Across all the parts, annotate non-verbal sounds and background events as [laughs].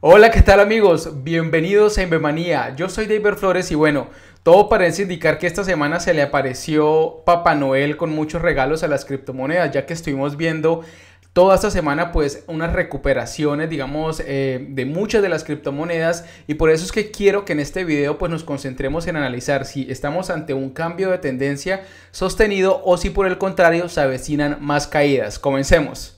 Hola, ¿qué tal amigos? Bienvenidos a Bemanía. Yo soy David Flores y bueno, todo parece indicar que esta semana se le apareció Papá Noel con muchos regalos a las criptomonedas, ya que estuvimos viendo toda esta semana pues unas recuperaciones digamos eh, de muchas de las criptomonedas y por eso es que quiero que en este video pues nos concentremos en analizar si estamos ante un cambio de tendencia sostenido o si por el contrario se avecinan más caídas. Comencemos.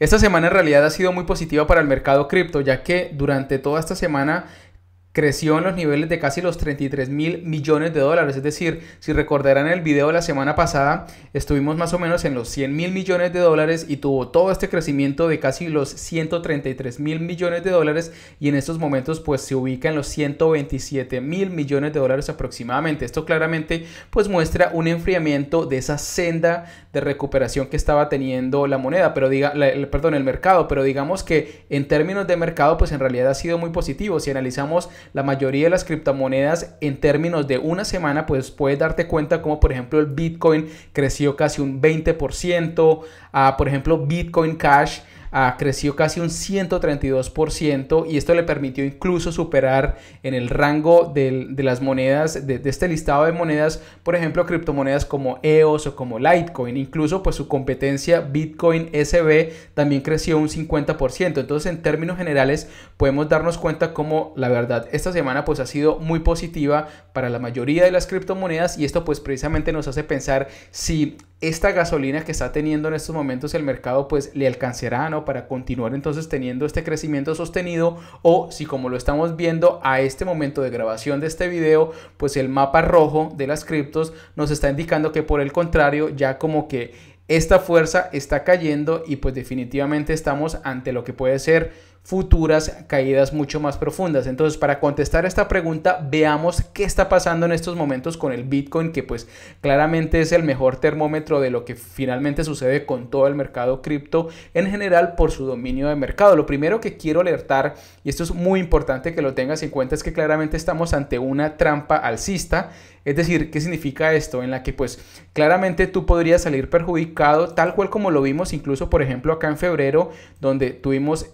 Esta semana en realidad ha sido muy positiva para el mercado cripto, ya que durante toda esta semana creció en los niveles de casi los 33 mil millones de dólares. Es decir, si recordarán el video de la semana pasada, estuvimos más o menos en los 100 mil millones de dólares y tuvo todo este crecimiento de casi los 133 mil millones de dólares y en estos momentos pues se ubica en los 127 mil millones de dólares aproximadamente. Esto claramente pues muestra un enfriamiento de esa senda de recuperación que estaba teniendo la moneda, pero diga, perdón, el mercado, pero digamos que en términos de mercado pues en realidad ha sido muy positivo. Si analizamos la mayoría de las criptomonedas en términos de una semana, pues puedes darte cuenta como por ejemplo el Bitcoin creció casi un 20%, ah, por ejemplo Bitcoin Cash Ah, creció casi un 132% y esto le permitió incluso superar en el rango de, las monedas, de, este listado de monedas, por ejemplo, criptomonedas como EOS o como Litecoin. Incluso pues su competencia Bitcoin SB también creció un 50%. Entonces en términos generales podemos darnos cuenta como la verdad esta semana pues ha sido muy positiva para la mayoría de las criptomonedas y esto pues precisamente nos hace pensar si esta gasolina que está teniendo en estos momentos el mercado, pues le alcanzará, ¿no? Para continuar entonces teniendo este crecimiento sostenido o si como lo estamos viendo a este momento de grabación de este video, pues el mapa rojo de las criptos nos está indicando que por el contrario ya como que esta fuerza está cayendo y pues definitivamente estamos ante lo que puede ser futuras caídas mucho más profundas. Entonces, para contestar esta pregunta, veamos qué está pasando en estos momentos con el Bitcoin, que pues claramente es el mejor termómetro de lo que finalmente sucede con todo el mercado cripto en general por su dominio de mercado. Lo primero que quiero alertar, y esto es muy importante que lo tengas en cuenta, es que claramente estamos ante una trampa alcista. Es decir, ¿qué significa esto? En la que pues claramente tú podrías salir perjudicado tal cual como lo vimos incluso por ejemplo acá en febrero donde tuvimos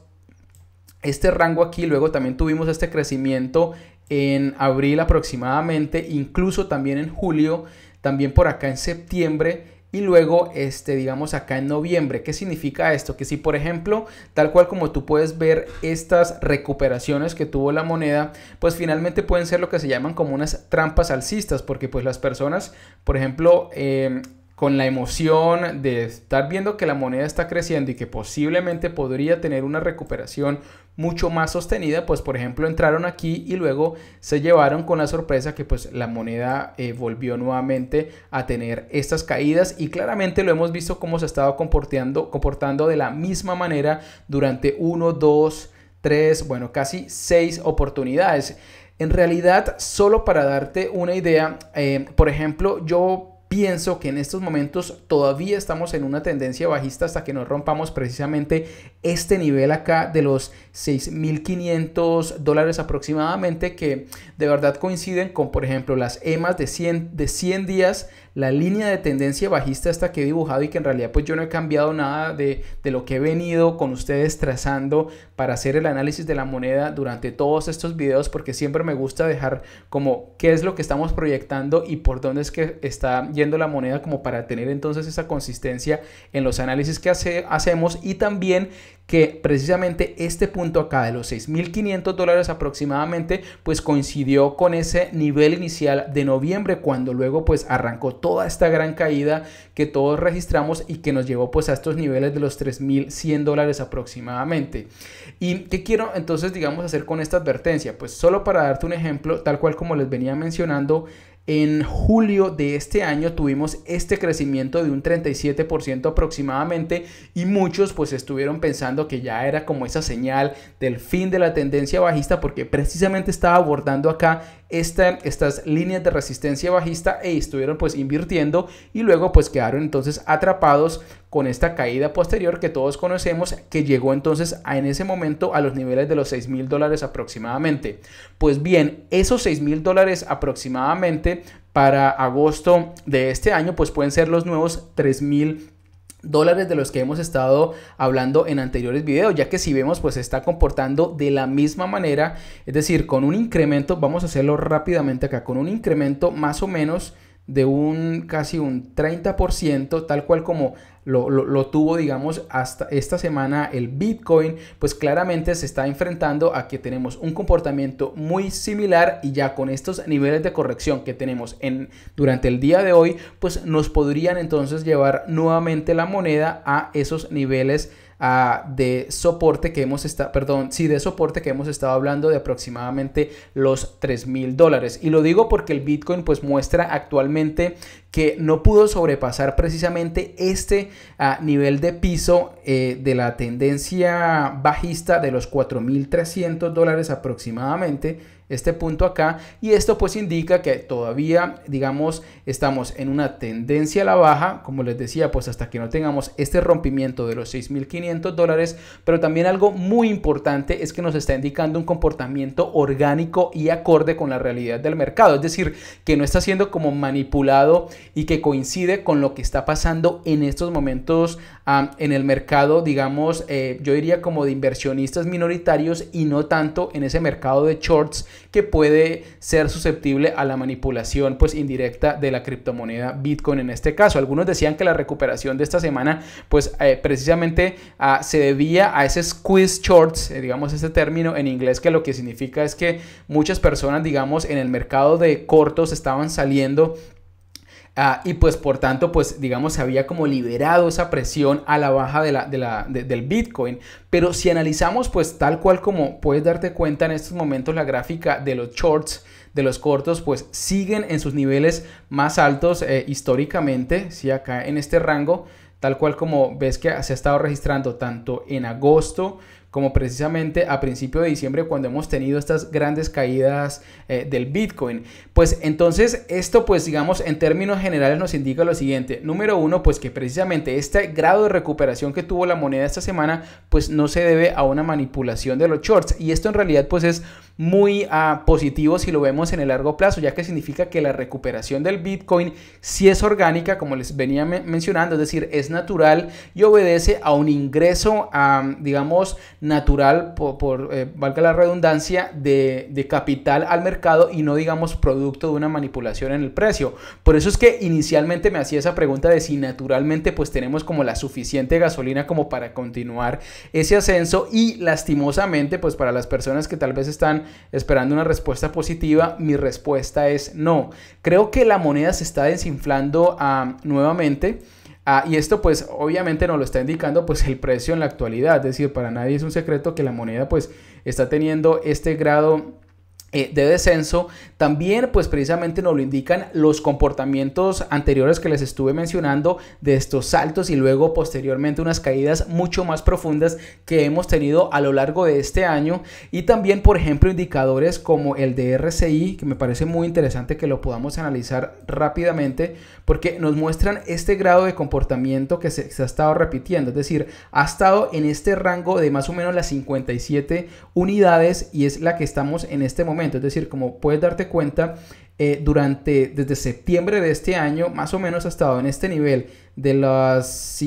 este rango aquí, luego también tuvimos este crecimiento en abril aproximadamente, incluso también en julio, también por acá en septiembre y luego, este, digamos acá en noviembre. ¿Qué significa esto? Que si, por ejemplo, tal cual como tú puedes ver estas recuperaciones que tuvo la moneda, pues finalmente pueden ser lo que se llaman como unas trampas alcistas, porque pues las personas, por ejemplo, eh, con la emoción de estar viendo que la moneda está creciendo y que posiblemente podría tener una recuperación mucho más sostenida, pues por ejemplo entraron aquí y luego se llevaron con la sorpresa que pues la moneda eh, volvió nuevamente a tener estas caídas y claramente lo hemos visto cómo se ha estado comportando, comportando de la misma manera durante 1, 2, 3, bueno, casi 6 oportunidades. En realidad, solo para darte una idea, eh, por ejemplo, yo Pienso que en estos momentos todavía estamos en una tendencia bajista hasta que nos rompamos precisamente este nivel acá de los 6.500 dólares aproximadamente que de verdad coinciden con por ejemplo las EMAs de 100, de 100 días, la línea de tendencia bajista esta que he dibujado y que en realidad pues yo no he cambiado nada de, lo que he venido con ustedes trazando para hacer el análisis de la moneda durante todos estos videos porque siempre me gusta dejar como qué es lo que estamos proyectando y por dónde es que está yendo la moneda como para tener entonces esa consistencia en los análisis que hace, hacemos y también que precisamente este punto acá de los 6.500 dólares aproximadamente, pues coincidió con ese nivel inicial de noviembre, cuando luego pues arrancó toda esta gran caída que todos registramos y que nos llevó pues a estos niveles de los 3.100 dólares aproximadamente. ¿Y qué quiero entonces digamos hacer con esta advertencia? Pues solo para darte un ejemplo, tal cual como les venía mencionando, en julio de este año tuvimos este crecimiento de un 37% aproximadamente y muchos pues estuvieron pensando que ya era como esa señal del fin de la tendencia bajista porque precisamente estaba abordando acá estas líneas de resistencia bajista e estuvieron pues invirtiendo y luego pues quedaron entonces atrapados con esta caída posterior que todos conocemos que llegó entonces a, en ese momento a los niveles de los 6 mil dólares aproximadamente. Pues bien, esos 6 mil dólares aproximadamente para agosto de este año pues pueden ser los nuevos 3 mil dólares de los que hemos estado hablando en anteriores videos, ya que si vemos pues se está comportando de la misma manera, es decir, con un incremento, vamos a hacerlo rápidamente acá, con un incremento más o menos de un casi un 30%, tal cual como lo, tuvo, digamos, hasta esta semana el Bitcoin, pues claramente se está enfrentando a que tenemos un comportamiento muy similar y ya con estos niveles de corrección que tenemos en, durante el día de hoy, pues nos podrían entonces llevar nuevamente la moneda a esos niveles de soporte que hemos estado, perdón, sí, de soporte que hemos estado hablando de aproximadamente los 3 mil dólares. Y lo digo porque el Bitcoin pues muestra actualmente que no pudo sobrepasar precisamente este ah, nivel de piso eh, de la tendencia bajista de los 4.300 dólares aproximadamente este punto acá y esto pues indica que todavía digamos estamos en una tendencia a la baja como les decía pues hasta que no tengamos este rompimiento de los 6500 dólares pero también algo muy importante es que nos está indicando un comportamiento orgánico y acorde con la realidad del mercado es decir que no está siendo como manipulado y que coincide con lo que está pasando en estos momentos ah, en el mercado digamos eh, yo diría como de inversionistas minoritarios y no tanto en ese mercado de shorts que puede ser susceptible a la manipulación pues indirecta de la criptomoneda Bitcoin en este caso. Algunos decían que la recuperación de esta semana pues eh, precisamente ah, se debía a ese squeeze shorts, eh, digamos ese término en inglés que lo que significa es que muchas personas digamos en el mercado de cortos estaban saliendo Ah, y pues por tanto, pues digamos, se había como liberado esa presión a la baja de la, del Bitcoin. Pero si analizamos, pues tal cual como puedes darte cuenta en estos momentos, la gráfica de los shorts, de los cortos, pues siguen en sus niveles más altos eh, históricamente, si acá en este rango, tal cual como ves que se ha estado registrando tanto en agosto, como precisamente a principio de diciembre cuando hemos tenido estas grandes caídas eh, del Bitcoin. Pues entonces esto pues digamos en términos generales nos indica lo siguiente. Número uno pues que precisamente este grado de recuperación que tuvo la moneda esta semana pues no se debe a una manipulación de los shorts y esto en realidad pues es muy ah, positivo si lo vemos en el largo plazo, ya que significa que la recuperación del Bitcoin si es orgánica, como les venía mencionando, es decir, es natural y obedece a un ingreso, digamos, natural, por, eh, valga la redundancia, de, de capital al mercado y no, digamos, producto de una manipulación en el precio. Por eso es que inicialmente me hacía esa pregunta de si naturalmente pues tenemos como la suficiente gasolina como para continuar ese ascenso y lastimosamente pues para las personas que tal vez están esperando una respuesta positiva, mi respuesta es no. Creo que la moneda se está desinflando ah, nuevamente. Ah, y esto pues obviamente nos lo está indicando pues el precio en la actualidad, es decir, para nadie es un secreto que la moneda pues está teniendo este grado eh, de descenso, también pues precisamente nos lo indican los comportamientos anteriores que les estuve mencionando de estos saltos y luego posteriormente unas caídas mucho más profundas que hemos tenido a lo largo de este año y también por ejemplo indicadores como el de RCI que me parece muy interesante que lo podamos analizar rápidamente porque nos muestran este grado de comportamiento que se, ha estado repitiendo, es decir, ha estado en este rango de más o menos las 57 unidades y es la que estamos en este momento es decir, como puedes darte cuenta, eh, durante desde septiembre de este año, más o menos ha estado en este nivel de las,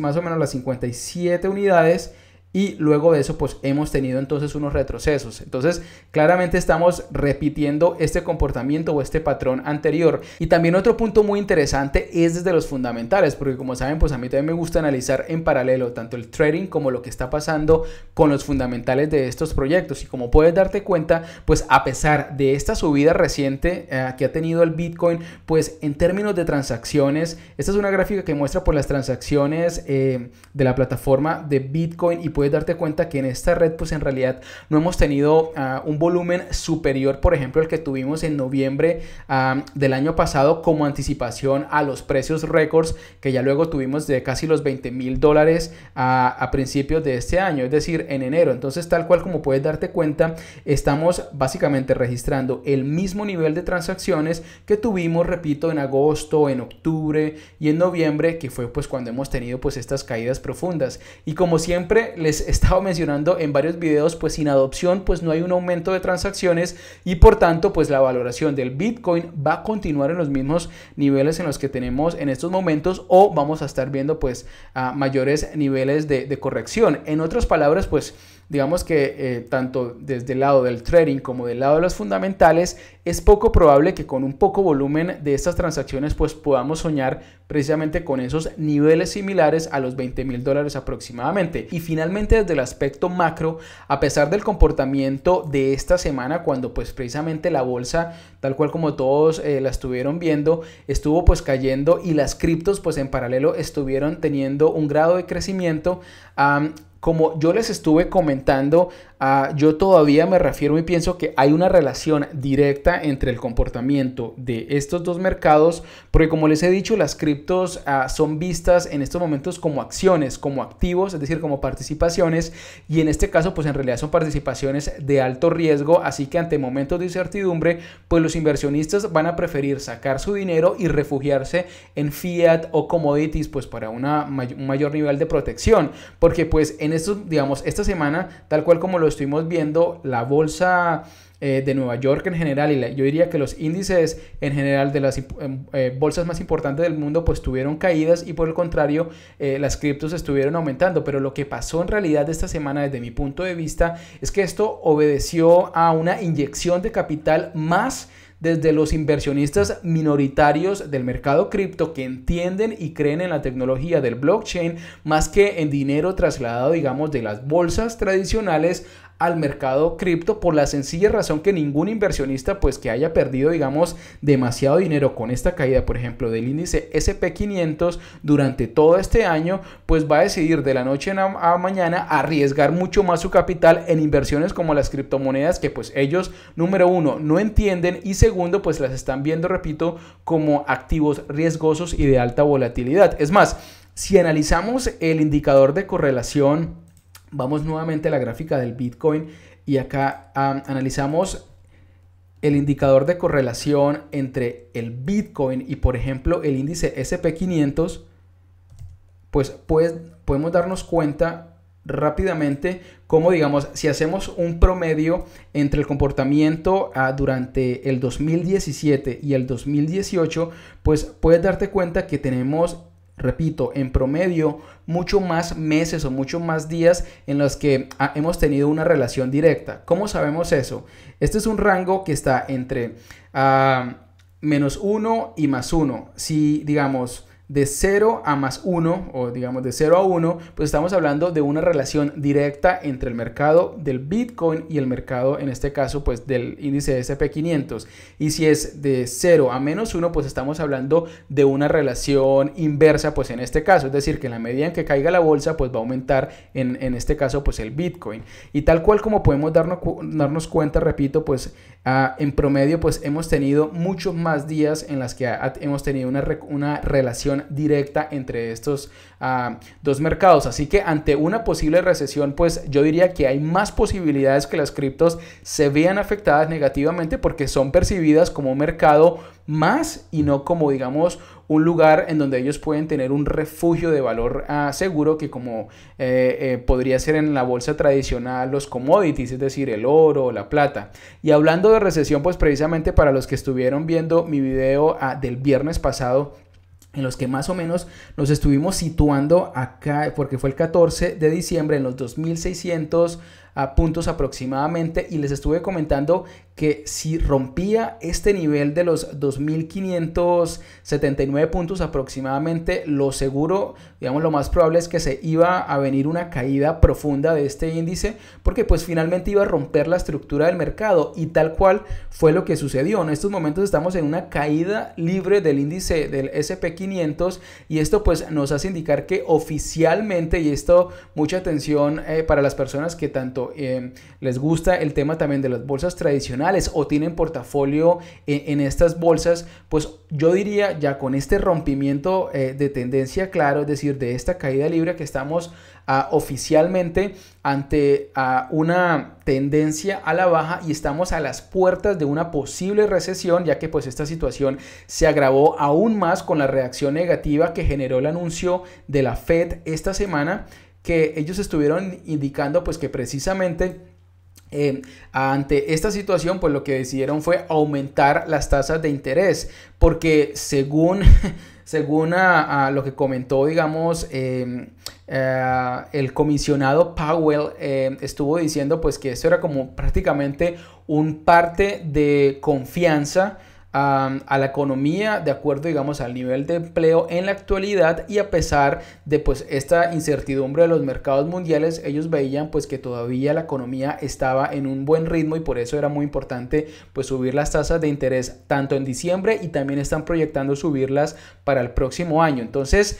más o menos las 57 unidades y luego de eso pues hemos tenido entonces unos retrocesos. Entonces claramente estamos repitiendo este comportamiento o este patrón anterior. Y también otro punto muy interesante es desde los fundamentales, porque como saben pues a mí también me gusta analizar en paralelo tanto el trading como lo que está pasando con los fundamentales de estos proyectos. Y como puedes darte cuenta pues a pesar de esta subida reciente eh, que ha tenido el Bitcoin pues en términos de transacciones, esta es una gráfica que muestra por pues, las transacciones eh, de la plataforma de Bitcoin y pues darte cuenta que en esta red pues en realidad no hemos tenido ah, un volumen superior, por ejemplo, el que tuvimos en noviembre ah, del año pasado como anticipación a los precios récords que ya luego tuvimos de casi los 20 mil dólares a, ah, a principios de este año, es decir, en enero. Entonces, tal cual como puedes darte cuenta, estamos básicamente registrando el mismo nivel de transacciones que tuvimos, repito, en agosto, en octubre y en noviembre, que fue pues cuando hemos tenido pues estas caídas profundas. Y como siempre, les he pues, estado mencionando en varios videos, pues sin adopción pues no hay un aumento de transacciones y por tanto pues la valoración del Bitcoin va a continuar en los mismos niveles en los que tenemos en estos momentos o vamos a estar viendo pues a mayores niveles de corrección. En otras palabras pues digamos que eh, tanto desde el lado del trading como del lado de los fundamentales, es poco probable que con un poco volumen de estas transacciones pues podamos soñar precisamente con esos niveles similares a los 20 mil dólares aproximadamente. Y finalmente desde el aspecto macro, a pesar del comportamiento de esta semana cuando pues precisamente la bolsa, tal cual como todos eh, la estuvieron viendo, estuvo pues cayendo y las criptos pues en paralelo estuvieron teniendo un grado de crecimiento, como yo les estuve comentando, ah, yo todavía me refiero y pienso que hay una relación directa entre el comportamiento de estos dos mercados, porque como les he dicho, las criptos ah, son vistas en estos momentos como acciones, como activos, es decir, como participaciones, y en este caso, pues en realidad son participaciones de alto riesgo, así que ante momentos de incertidumbre, pues los inversionistas van a preferir sacar su dinero y refugiarse en fiat o commodities, pues para un mayor nivel de protección, porque pues en estos, digamos, esta semana, tal cual como lo estuvimos viendo, la bolsa eh, de Nueva York en general y yo diría que los índices en general de las em, eh, bolsas más importantes del mundo pues tuvieron caídas y por el contrario eh, las criptos estuvieron aumentando. Pero lo que pasó en realidad esta semana desde mi punto de vista es que esto obedeció a una inyección de capital más desde los inversionistas minoritarios del mercado cripto que entienden y creen en la tecnología del blockchain más que en dinero trasladado, digamos, de las bolsas tradicionales al mercado cripto por la sencilla razón que ningún inversionista pues que haya perdido digamos demasiado dinero con esta caída por ejemplo del índice SP500 durante todo este año pues va a decidir de la noche a mañana arriesgar mucho más su capital en inversiones como las criptomonedas que pues ellos número uno no entienden y segundo pues las están viendo repito como activos riesgosos y de alta volatilidad es más si analizamos el indicador de correlación Vamos nuevamente a la gráfica del Bitcoin y acá analizamos el indicador de correlación entre el Bitcoin y por ejemplo el índice SP500, pues, pues podemos darnos cuenta rápidamente como digamos si hacemos un promedio entre el comportamiento ah, durante el 2017 y el 2018 pues puedes darte cuenta que tenemos repito, en promedio, mucho más meses o mucho más días en los que ah, hemos tenido una relación directa. ¿Cómo sabemos eso? Este es un rango que está entre ah, menos 1 y más 1. Si, digamos, de 0 a más 1 o digamos de 0 a 1, pues estamos hablando de una relación directa entre el mercado del Bitcoin y el mercado, en este caso, pues del índice SP500. Y si es de 0 a menos 1, pues estamos hablando de una relación inversa, pues en este caso. Es decir, que en la medida en que caiga la bolsa, pues va a aumentar en, este caso, pues el Bitcoin. Y tal cual como podemos darnos, darnos cuenta, repito, pues Ah, en promedio, pues hemos tenido muchos más días en las que hemos tenido una, una, relación directa entre estos ah, dos mercados. Así que ante una posible recesión, pues yo diría que hay más posibilidades que las criptos se vean afectadas negativamente porque son percibidas como un mercado más y no como, digamos, un lugar en donde ellos pueden tener un refugio de valor ah, seguro que como eh, eh, podría ser en la bolsa tradicional los commodities, es decir, el oro, o la plata. Y hablando de recesión, pues precisamente para los que estuvieron viendo mi video ah, del viernes pasado, en los que más o menos nos estuvimos situando acá, porque fue el 14 de diciembre en los 2600 a puntos aproximadamente y les estuve comentando que si rompía este nivel de los 2.579 puntos aproximadamente, lo seguro, digamos, lo más probable es que se iba a venir una caída profunda de este índice, porque pues finalmente iba a romper la estructura del mercado y tal cual fue lo que sucedió. En estos momentos estamos en una caída libre del índice del SP500 y esto pues nos hace indicar que oficialmente, y esto mucha atención eh, para las personas que tanto Em, ¿Les gusta el tema también de las bolsas tradicionales o tienen portafolio e, en, estas bolsas? Pues yo diría ya con este rompimiento eh, de tendencia claro, es decir, de esta caída libre que estamos ah, oficialmente ante ah, una tendencia a la baja y estamos a las puertas de una posible recesión, ya que pues esta situación se agravó aún más con la reacción negativa que generó el anuncio de la Fed esta semana que ellos estuvieron indicando pues que precisamente eh, ante esta situación, pues lo que decidieron fue aumentar las tasas de interés, porque según, [laughs] según lo que comentó, digamos, eh, eh, el comisionado Powell estuvo diciendo pues que esto era como prácticamente un parte de confianza a, la economía de acuerdo, digamos, al nivel de empleo en la actualidad y a pesar de pues esta incertidumbre de los mercados mundiales, ellos veían pues que todavía la economía estaba en un buen ritmo y por eso era muy importante pues subir las tasas de interés tanto en diciembre y también están proyectando subirlas para el próximo año. Entonces,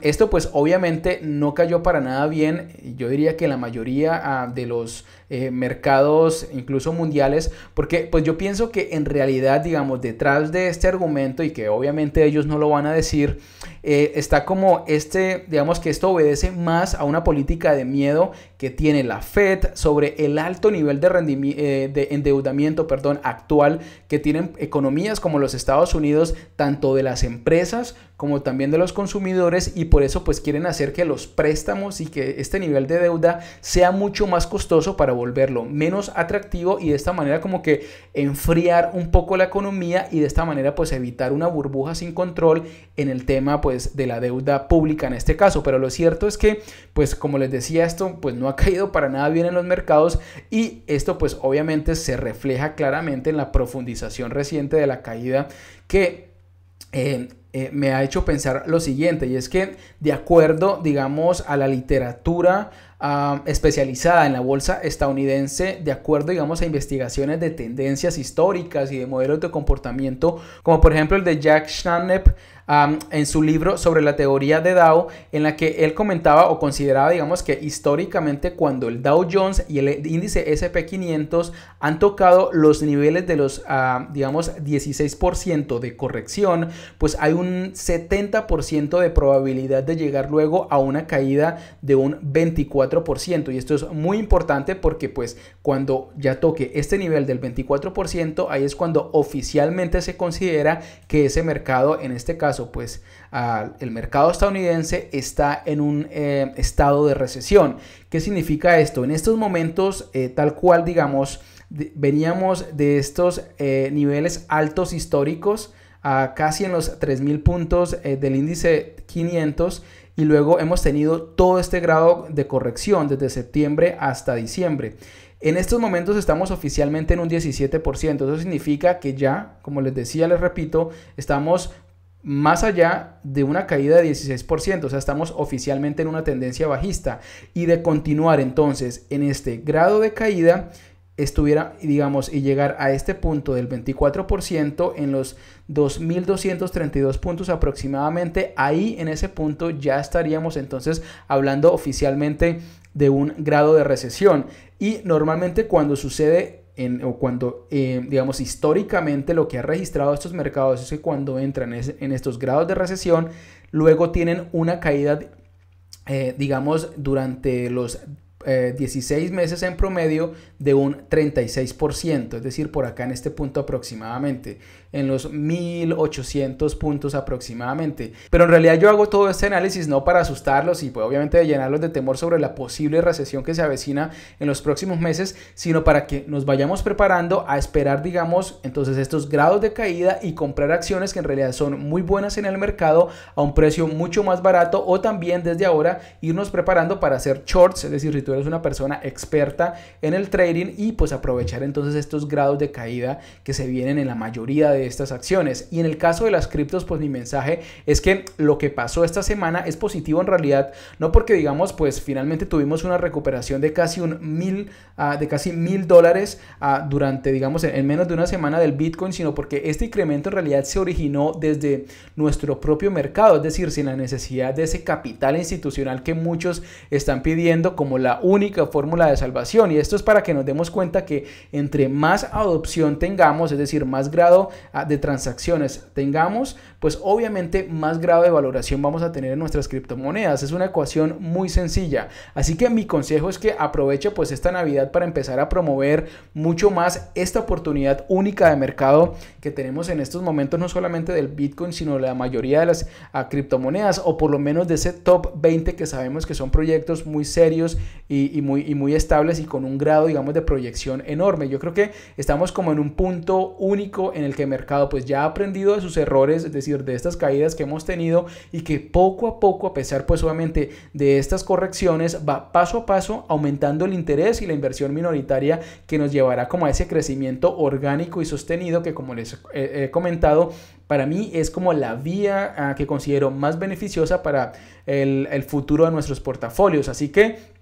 esto pues obviamente no cayó para nada bien, yo diría que la mayoría ah, de los eh, mercados incluso mundiales, porque pues yo pienso que en realidad, digamos, detrás de este argumento y que obviamente ellos no lo van a decir, eh, está como este, digamos que esto obedece más a una política de miedo que tiene la Fed sobre el alto nivel eh, de, endeudamiento perdón, actual que tienen economías como los Estados Unidos, tanto de las empresas como también de los consumidores y por eso pues quieren hacer que los préstamos y que este nivel de deuda sea mucho más costoso para volverlo menos atractivo y de esta manera como que enfriar un poco la economía y de esta manera pues evitar una burbuja sin control en el tema pues de la deuda pública en este caso pero lo cierto es que pues como les decía esto pues no ha caído para nada bien en los mercados y esto pues obviamente se refleja claramente en la profundización reciente de la caída que... Eh, eh, me ha hecho pensar lo siguiente, y es que de acuerdo, digamos, a la literatura ah, especializada en la bolsa estadounidense, de acuerdo, digamos, a investigaciones de tendencias históricas y de modelos de comportamiento, como por ejemplo el de Jack Shanep en su libro sobre la teoría de Dow, en la que él comentaba o consideraba, digamos, que históricamente cuando el Dow Jones y el índice SP500 han tocado los niveles de los, digamos, 16% de corrección, pues hay un 70% de probabilidad de llegar luego a una caída de un 24%. Y esto es muy importante porque pues cuando ya toque este nivel del 24%, ahí es cuando oficialmente se considera que ese mercado, en este caso, pues el mercado estadounidense está en un eh, estado de recesión. ¿Qué significa esto? En estos momentos, eh, tal cual, digamos, veníamos de estos eh, niveles altos históricos, a casi en los 3.000 puntos del índice 500, y luego hemos tenido todo este grado de corrección desde septiembre hasta diciembre. En estos momentos estamos oficialmente en un 17%. Eso significa que ya, como les decía, les repito, estamos más allá de una caída de 16%, o sea, estamos oficialmente en una tendencia bajista y de continuar entonces en este grado de caída estuviera, digamos, y llegar a este punto del 24% en los 2.232 puntos aproximadamente, ahí en ese punto ya estaríamos entonces hablando oficialmente de un grado de recesión. Y normalmente cuando sucede o cuando, em, digamos, históricamente lo que ha registrado estos mercados es que cuando entran en estos grados de recesión, luego tienen una caída, eh, digamos, durante los 16 eh, meses en promedio de un 36%, es decir, por acá en este punto aproximadamente en los 1800 puntos aproximadamente. Pero en realidad yo hago todo este análisis no para asustarlos y pues obviamente llenarlos de temor sobre la posible recesión que se avecina en los próximos meses, sino para que nos vayamos preparando a esperar, digamos, entonces estos grados de caída y comprar acciones que en realidad son muy buenas en el mercado a un precio mucho más barato o también desde ahora irnos preparando para hacer shorts, es decir, si tú eres una persona experta en el trading y pues aprovechar entonces estos grados de caída que se vienen en la mayoría de de estas acciones. Y en el caso de las criptos, pues mi mensaje es que lo que pasó esta semana es positivo en realidad, no porque digamos, pues finalmente tuvimos una recuperación de casi un mil, ah, de casi mil dólares ah, durante, digamos, en menos de una semana del Bitcoin, sino porque este incremento en realidad se originó desde nuestro propio mercado, es decir, sin la necesidad de ese capital institucional que muchos están pidiendo como la única fórmula de salvación. Y esto es para que nos demos cuenta que entre más adopción tengamos, es decir, más grado Ah, de transacciones tengamos, pues obviamente más grado de valoración vamos a tener en nuestras criptomonedas. Es una ecuación muy sencilla. Así que mi consejo es que aproveche pues esta Navidad para empezar a promover mucho más esta oportunidad única de mercado que tenemos en estos momentos, no solamente del Bitcoin, sino la mayoría de las ah, criptomonedas o por lo menos de ese top 20 que sabemos que son proyectos muy serios y, muy, y muy estables y con un grado, digamos, de proyección enorme. Yo creo que estamos como en un punto único en el que mercado pues ya ha aprendido de sus errores, es decir, de estas caídas que hemos tenido y que poco a poco, a pesar pues obviamente de estas correcciones, va paso a paso aumentando el interés y la inversión minoritaria que nos llevará como a ese crecimiento orgánico y sostenido que como les he comentado, para mí es como la vía ah, que considero más beneficiosa para el, el futuro de nuestros portafolios. Así que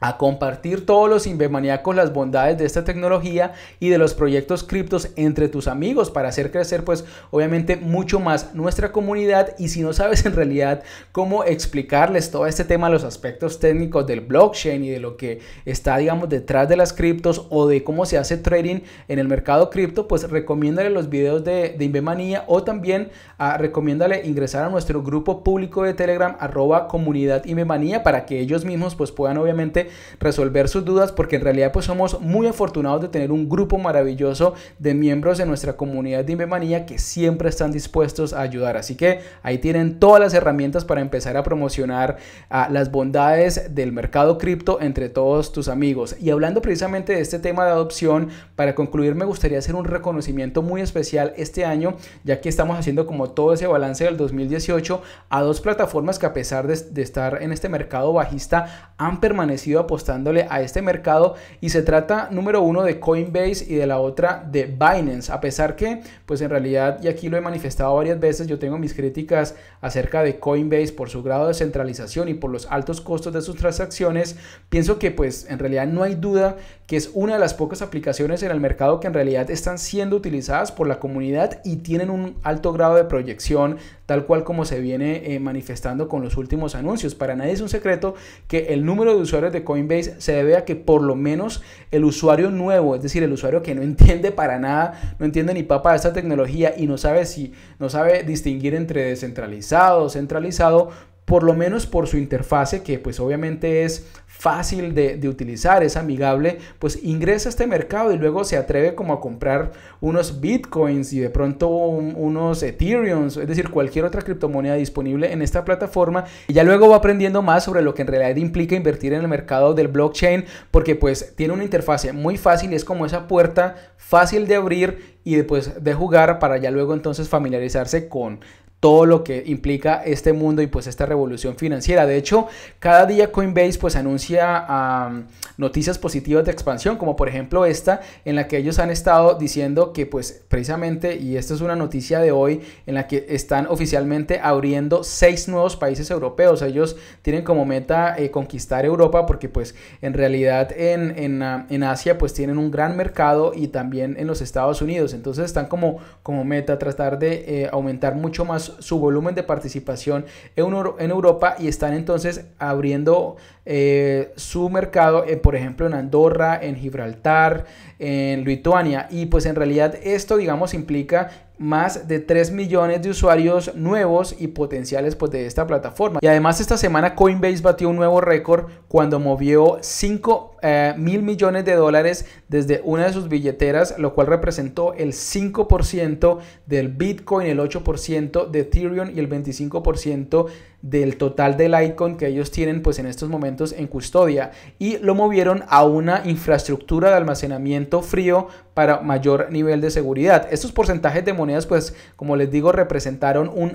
a compartir todos los inbemaníacos las bondades de esta tecnología y de los proyectos criptos entre tus amigos para hacer crecer pues obviamente mucho más nuestra comunidad y si no sabes en realidad cómo explicarles todo este tema, los aspectos técnicos del blockchain y de lo que está digamos detrás de las criptos o de cómo se hace trading en el mercado cripto, pues recomiéndale los videos de, de Inbemanía o también a, ah, recomiéndale ingresar a nuestro grupo público de Telegram arroba comunidad Inbemanía para que ellos mismos pues puedan obviamente resolver sus dudas porque en realidad pues somos muy afortunados de tener un grupo maravilloso de miembros de nuestra comunidad de manía que siempre están dispuestos a ayudar. Así que ahí tienen todas las herramientas para empezar a promocionar ah, las bondades del mercado cripto entre todos tus amigos. Y hablando precisamente de este tema de adopción, para concluir me gustaría hacer un reconocimiento muy especial este año, ya que estamos haciendo como todo ese balance del 2018 a dos plataformas que a pesar de estar en este mercado bajista han permanecido apostándole a este mercado y se trata número uno de Coinbase y de la otra de Binance, a pesar que pues en realidad y aquí lo he manifestado varias veces, yo tengo mis críticas acerca de Coinbase por su grado de centralización y por los altos costos de sus transacciones, pienso que pues en realidad no hay duda que es una de las pocas aplicaciones en el mercado que en realidad están siendo utilizadas por la comunidad y tienen un alto grado de proyección tal cual como se viene eh, manifestando con los últimos anuncios. Para nadie es un secreto que el número de usuarios de Coinbase se debe a que por lo menos el usuario nuevo, es decir, el usuario que no [laughs] entiende para nada, no entiende ni papa de esta tecnología y no sabe si, no sabe distinguir entre descentralizado o centralizado, por lo menos por su interfase, que pues obviamente es fácil de, utilizar, es amigable, pues ingresa a este mercado y luego se atreve como a comprar unos bitcoins y de pronto unos ethereums, es decir, cualquier otra criptomoneda disponible en esta plataforma. Y ya luego va aprendiendo más sobre lo que en realidad implica invertir en el mercado del blockchain, porque pues tiene una interfaz muy fácil, es como esa puerta fácil de abrir y después de jugar para ya luego entonces familiarizarse con todo lo que implica este mundo y pues esta revolución financiera. De hecho, cada día Coinbase pues anuncia noticias positivas de expansión, como por ejemplo esta en la que ellos han estado diciendo que pues precisamente, y esta es una noticia de hoy, en la que están oficialmente abriendo seis nuevos países europeos. Ellos tienen como meta eh, conquistar Europa porque pues en realidad ah, en, Asia pues tienen un gran mercado y también en los Estados Unidos. Entonces están como, como meta tratar de eh, aumentar mucho más su volumen de participación en, en Europa y están entonces abriendo eh, su mercado, por ejemplo, en Andorra, en Gibraltar, en Lituania. Y pues en realidad esto, digamos, implica más de 3 millones de usuarios nuevos y potenciales pues, de esta plataforma. Y además esta semana Coinbase batió un nuevo récord cuando movió 5 eh, mil millones de dólares desde una de sus billeteras, lo cual representó el 5% del Bitcoin, el 8% de Ethereum y el 25% del total del Litecoin que ellos tienen pues en estos momentos en custodia. Y lo movieron a una infraestructura de almacenamiento frío para mayor nivel de seguridad. Estos porcentajes de monedas, pues, como les digo, representaron, un,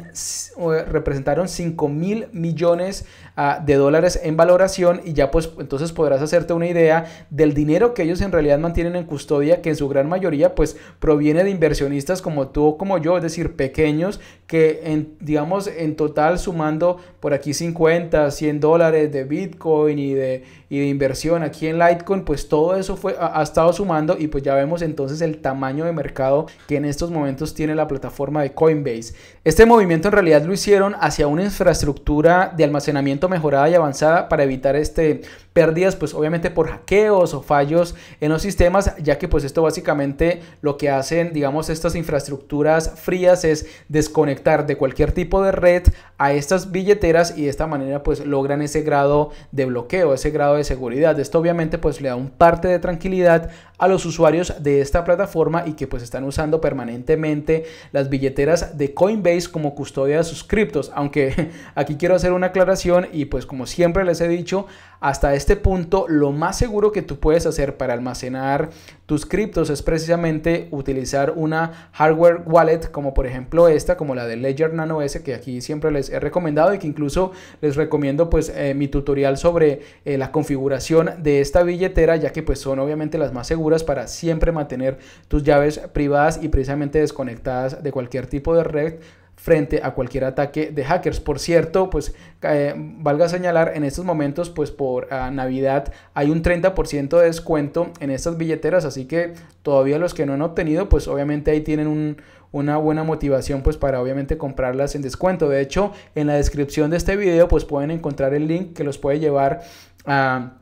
representaron 5 mil millones ah, de dólares en valoración y ya, pues, entonces podrás hacerte una idea del dinero que ellos en realidad mantienen en custodia, que en su gran mayoría, pues, proviene de inversionistas como tú o como yo, es decir, pequeños, que, en, digamos, en total sumando por aquí 50, 100 dólares de Bitcoin y de, inversión aquí en Litecoin, pues todo eso fue, ha, ha, estado sumando y pues ya vemos entonces el tamaño de mercado que en estos momentos tiene la plataforma de Coinbase. Este movimiento en realidad lo hicieron hacia una infraestructura de almacenamiento mejorada y avanzada para evitar este perdidas pues obviamente por hackeos o fallos en los sistemas, ya que pues esto básicamente lo que hacen digamos estas infraestructuras frías es desconectar de cualquier tipo de red a estas billeteras y de esta manera pues logran ese grado de bloqueo, ese grado de seguridad. Esto obviamente pues le da un parte de tranquilidad a los usuarios de esta plataforma y que pues están usando permanentemente las billeteras de Coinbase como custodia de sus criptos, aunque [laughs] aquí quiero hacer una aclaración y pues como siempre les he dicho, hasta este punto, lo más seguro que tú puedes hacer para almacenar tus criptos es precisamente utilizar una hardware wallet como por ejemplo esta, como la de Ledger Nano S que aquí siempre les he recomendado y que incluso les recomiendo pues eh, mi tutorial sobre eh, la configuración de esta billetera ya que pues son obviamente las más seguras para siempre mantener tus llaves privadas y precisamente desconectadas de cualquier tipo de red frente a cualquier ataque de hackers. Por cierto, pues eh, valga señalar, en estos momentos, pues por ah, Navidad hay un 30% de descuento en estas billeteras, así que todavía los que no han obtenido, pues obviamente ahí tienen una buena motivación pues para obviamente comprarlas en descuento. De hecho, en la descripción de este video pues pueden encontrar el link que los puede llevar a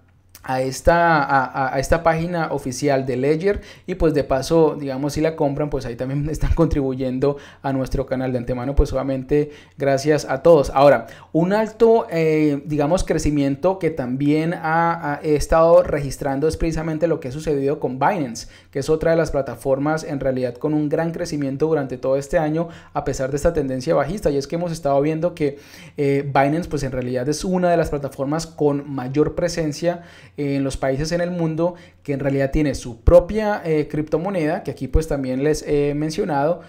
a esta, a, esta página oficial de Ledger y pues de paso, digamos, si la compran, pues ahí también [laughs] están contribuyendo a nuestro canal de antemano, pues obviamente gracias a todos. Ahora, un alto, eh, digamos, crecimiento que también ha, estado registrando es precisamente lo que ha sucedido con Binance que es otra de las plataformas en realidad con un gran crecimiento durante todo este año a pesar de esta tendencia bajista. Y es que hemos estado viendo que eh, Binance pues en realidad es una de las plataformas con mayor presencia en los países en el mundo que en realidad tiene su propia eh, criptomoneda, que aquí pues también les he mencionado,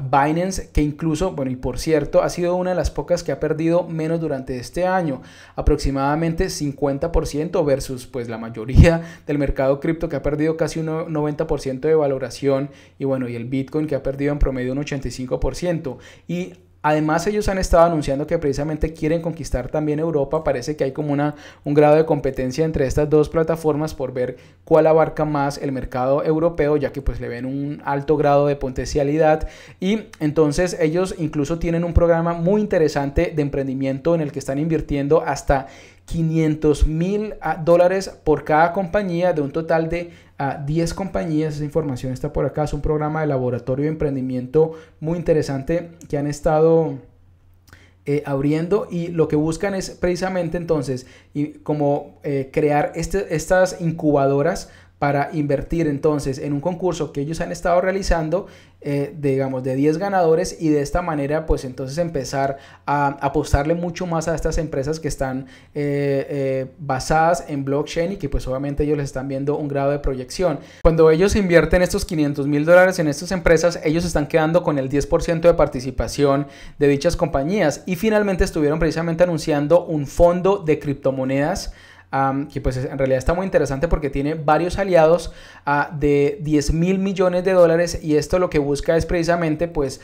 Binance, que incluso, bueno, y por cierto, ha sido una de las pocas que ha perdido menos durante este año, aproximadamente 50% versus pues la mayoría [laughs] del mercado cripto que ha perdido casi un 90% de valoración y bueno, y el Bitcoin que ha perdido en promedio un 85%. Y Además, ellos han estado anunciando que precisamente quieren conquistar también Europa. Parece que hay como una, un grado de competencia entre estas dos plataformas por ver cuál abarca más el mercado europeo, ya que pues le ven un alto grado de potencialidad. Y entonces ellos incluso tienen un programa muy interesante de emprendimiento en el que están invirtiendo hasta 500 mil ah, dólares por cada compañía de un total de 10 ah, compañías. Esa información está por acá. Es un programa de laboratorio de emprendimiento muy interesante que han estado... Eh, abriendo y lo que buscan es precisamente entonces y como eh, crear este, estas incubadoras para invertir entonces en un concurso que ellos han estado realizando eh, digamos, de 10 ganadores y de esta manera, pues entonces empezar a apostarle mucho más a estas empresas que están eh, eh, basadas en blockchain y que pues obviamente ellos les están viendo un grado de proyección. Cuando ellos invierten estos 500 mil dólares en estas empresas, ellos están quedando con el 10% de participación de dichas compañías y finalmente estuvieron precisamente anunciando un fondo de criptomonedas que pues en realidad está muy interesante porque tiene varios aliados ah, de 10 mil millones de dólares y esto lo que busca es precisamente pues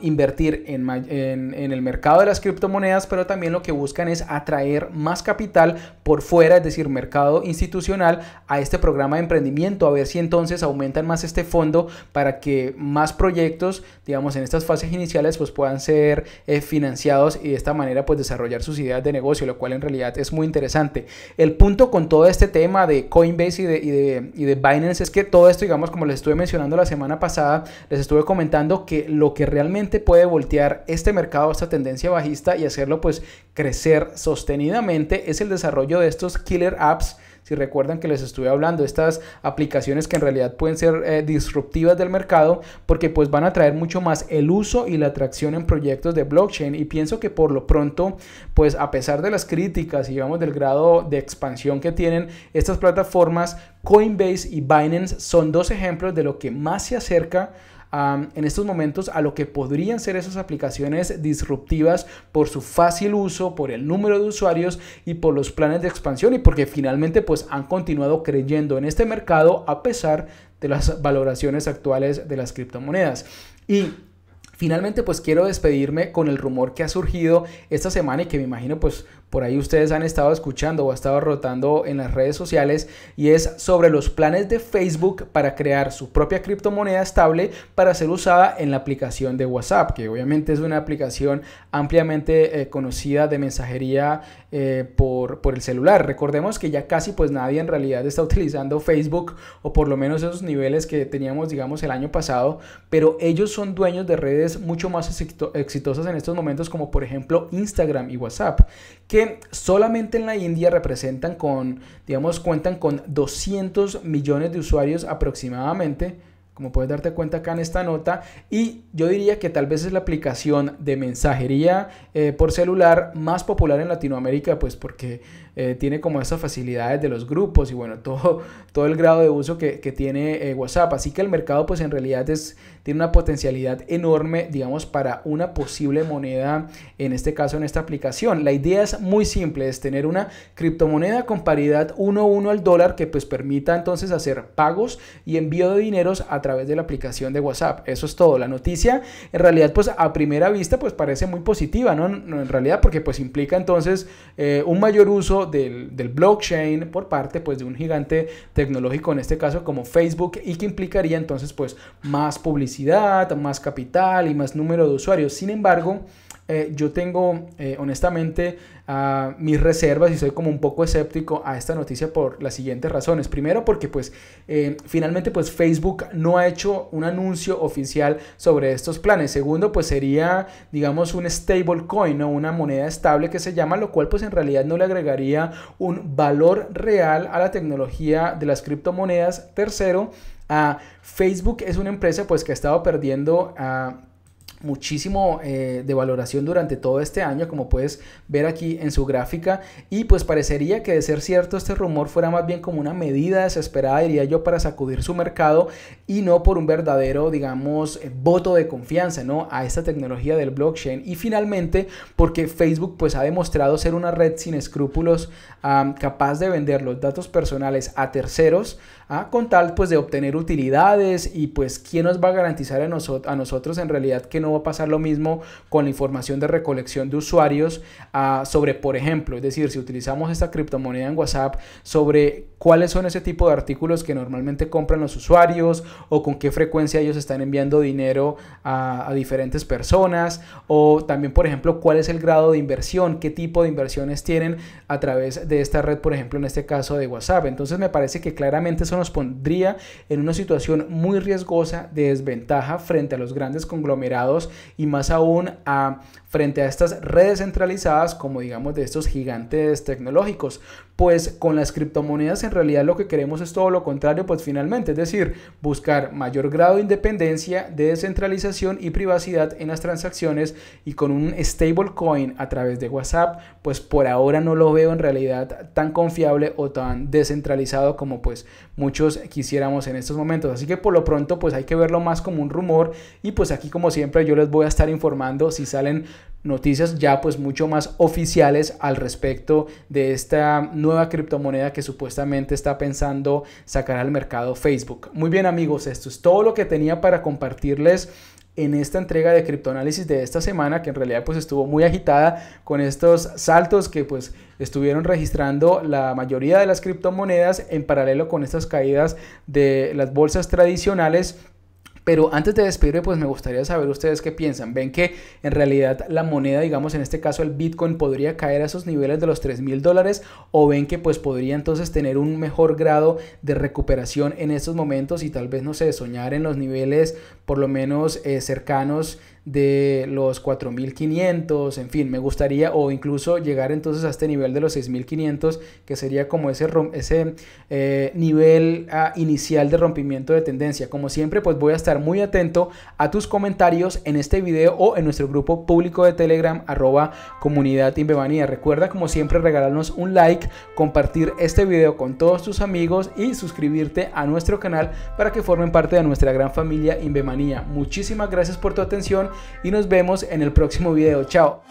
invertir en, el mercado de las criptomonedas, pero también lo que buscan es atraer más capital por fuera, es decir, mercado institucional a este programa de emprendimiento, a ver si entonces aumentan más este fondo para que más proyectos, digamos, en estas fases iniciales pues puedan ser eh, financiados y de esta manera pues desarrollar sus ideas de negocio, lo cual en realidad es muy interesante. El punto con todo este tema de Coinbase y de, y, de, Binance es que todo esto, digamos, como les estuve mencionando la semana pasada, les estuve comentando que lo que realmente puede voltear este mercado, esta tendencia bajista y hacerlo pues crecer sostenidamente es el desarrollo de estos killer apps si recuerdan que les estuve hablando, estas aplicaciones que en realidad pueden ser eh, disruptivas del mercado porque pues van a traer mucho más el uso y la atracción en proyectos de blockchain y pienso que por lo pronto pues a pesar de las críticas y digamos del grado de expansión que tienen estas plataformas Coinbase y Binance son dos ejemplos de lo que más se acerca en estos momentos a lo que podrían ser esas aplicaciones disruptivas por su fácil uso, por el número de usuarios y por los planes de expansión y porque finalmente pues han continuado creyendo en este mercado a pesar de las valoraciones actuales de las criptomonedas. Y Finalmente, pues quiero despedirme con el rumor que ha surgido esta semana y que me imagino pues por ahí ustedes han estado escuchando o ha estado rotando en las redes sociales y es sobre los planes de Facebook para crear su propia criptomoneda estable para ser usada en la aplicación de WhatsApp, que obviamente es una aplicación ampliamente eh, conocida de mensajería eh, por, por el celular. Recordemos que ya casi pues nadie en realidad está [laughs] utilizando Facebook o por lo menos esos niveles que teníamos digamos el año pasado, pero ellos son dueños de redes mucho más exitosas en estos momentos, como por ejemplo Instagram y WhatsApp, que solamente en la India representan con, digamos, cuentan con 200 millones de usuarios aproximadamente como puedes darte cuenta acá en esta nota. Y yo diría que tal vez es la aplicación de mensajería eh, por celular más popular en Latinoamérica, pues porque eh, tiene como esas facilidades de los grupos y bueno, [laughs] todo, todo el grado de uso que, tiene eh, WhatsApp. Así que el mercado pues en realidad es, tiene una potencialidad enorme, digamos, para una posible moneda, en este caso en esta aplicación. La idea es muy simple, es tener una criptomoneda con paridad 1-1 al dólar que pues permita entonces hacer pagos y envío de dineros a través de la aplicación de WhatsApp. Eso es todo. La noticia en realidad pues a primera vista pues parece muy positiva, ¿no? En realidad porque pues implica entonces eh, un mayor uso del, del, blockchain por parte pues, de un gigante tecnológico, en este caso como Facebook, y que implicaría entonces pues, más publicidad, más capital y más número de usuarios. Sin embargo, eh, yo tengo eh, honestamente mis reservas y soy como un poco escéptico a esta noticia por las siguientes razones. Primero porque pues eh, finalmente pues Facebook no ha hecho un anuncio oficial sobre estos planes. Segundo pues sería digamos un stablecoin o una moneda estable que se llama, lo cual pues en realidad no le agregaría un valor real a la tecnología de las criptomonedas. Tercero, a Facebook es una empresa pues que ha estado perdiendo muchísimo eh, de valoración durante todo este año, como puedes ver aquí en su gráfica. Y pues parecería que de ser cierto este rumor fuera más bien como una medida desesperada, diría yo, para sacudir su mercado y no por un verdadero, digamos, eh, voto de confianza, ¿no? A esta tecnología del blockchain. Y finalmente, porque Facebook pues ha demostrado ser una red sin escrúpulos capaz de vender los datos personales a terceros Ah, con tal pues de obtener utilidades y pues quién nos va a garantizar a, nosotros en realidad que no va a pasar lo mismo con la información de recolección de usuarios ah, sobre, por ejemplo, es decir, si utilizamos esta criptomoneda en WhatsApp, sobre cuáles son ese tipo de artículos que normalmente compran los usuarios o con qué frecuencia ellos están enviando dinero a diferentes personas o también, por ejemplo, cuál es el grado de inversión, qué tipo de inversiones tienen a través de esta red, por ejemplo, en este caso de WhatsApp. Entonces me parece que claramente son nos pondría en una situación muy riesgosa de desventaja frente a los grandes conglomerados y más aún a, frente a estas redes centralizadas como digamos de estos gigantes tecnológicos pues con las criptomonedas en realidad lo que queremos es todo lo contrario, pues finalmente, es decir, buscar mayor grado de independencia, de descentralización y privacidad en las transacciones y con un stablecoin a través de WhatsApp, pues por ahora no lo veo en realidad tan confiable o tan descentralizado como pues muchos quisiéramos en estos momentos. Así que por lo pronto pues hay que verlo más como un rumor y pues aquí como siempre yo les voy a estar informando si salen noticias ya pues mucho más oficiales al respecto de esta nueva criptomoneda que supuestamente está pensando sacar al mercado Facebook. Muy bien amigos, esto es todo lo que tenía para compartirles en esta entrega de criptoanálisis de esta semana que en realidad pues estuvo muy agitada con estos saltos que pues estuvieron registrando la mayoría de las criptomonedas en paralelo con estas caídas de las bolsas tradicionales pero antes de despedirme, pues me gustaría saber ustedes qué piensan. ¿Ven que en realidad la moneda, digamos en este caso el Bitcoin, podría caer a esos niveles de los 3 mil dólares? ¿O ven que pues podría entonces tener un mejor grado de recuperación en estos momentos y tal vez, no se soñar en los niveles por lo menos eh, cercanos de los 4500, en fin, me gustaría o incluso llegar entonces a este nivel de los 6500, que sería como ese, ese eh, nivel ah, inicial de rompimiento de tendencia. Como siempre, pues voy a estar muy atento a tus comentarios en este video o en nuestro grupo público de Telegram, arroba comunidad Inbemanía. Recuerda, como siempre, regalarnos un like, compartir este video con todos tus amigos y suscribirte a nuestro canal para que formen parte de nuestra gran familia Inbemanía. Muchísimas gracias por tu atención y nos vemos en el próximo video. Chao.